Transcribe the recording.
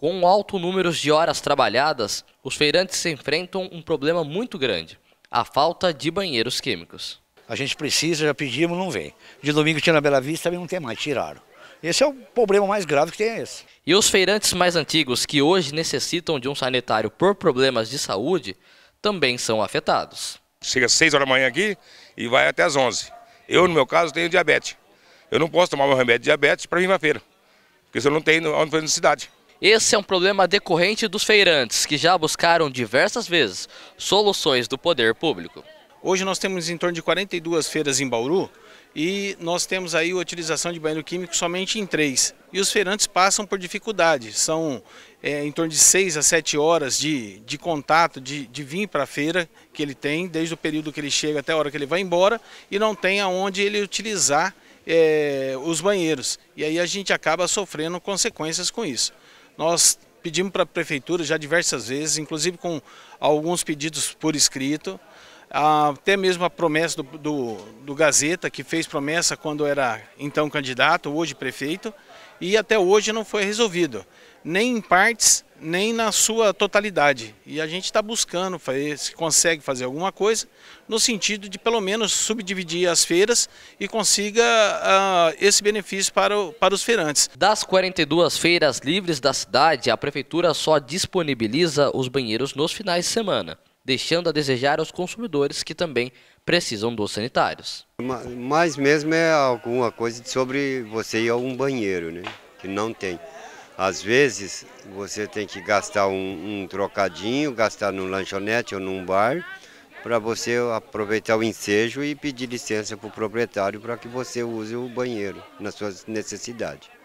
Com alto número de horas trabalhadas, os feirantes enfrentam um problema muito grande: a falta de banheiros químicos. A gente precisa, já pedimos, não vem. De domingo tinha na Bela Vista, também não tem mais, tiraram. Esse é o problema mais grave que tem é esse. E os feirantes mais antigos que hoje necessitam de um sanitário por problemas de saúde também são afetados. Chega às 6 horas da manhã aqui e vai até às 11. Eu, no meu caso, tenho diabetes. Eu não posso tomar meu remédio de diabetes para vir na feira, porque se eu não tenho, onde fazer tenho necessidade. Esse é um problema decorrente dos feirantes, que já buscaram diversas vezes soluções do poder público. Hoje nós temos em torno de 42 feiras em Bauru e nós temos aí a utilização de banheiro químico somente em três. E os feirantes passam por dificuldade, são é, em torno de 6 a 7 horas de, de contato, de, de vir para a feira que ele tem, desde o período que ele chega até a hora que ele vai embora, e não tem aonde ele utilizar é, os banheiros. E aí a gente acaba sofrendo consequências com isso. Nós pedimos para a prefeitura já diversas vezes, inclusive com alguns pedidos por escrito, ah, até mesmo a promessa do, do, do, Gazeta, que fez promessa quando era então candidato, hoje prefeito, e até hoje não foi resolvido, nem em partes, nem na sua totalidade. E a gente está buscando fazer, se consegue fazer alguma coisa, no sentido de pelo menos subdividir as feiras e consiga uh, esse benefício para, o, para os feirantes. Das 42 feiras livres da cidade, a prefeitura só disponibiliza os banheiros nos finais de semana deixando a desejar aos consumidores que também precisam dos sanitários. Mas mesmo é alguma coisa sobre você ir a um banheiro, né? que não tem. Às vezes você tem que gastar um, um trocadinho, gastar num lanchonete ou num bar, para você aproveitar o ensejo e pedir licença para o proprietário para que você use o banheiro nas suas necessidades.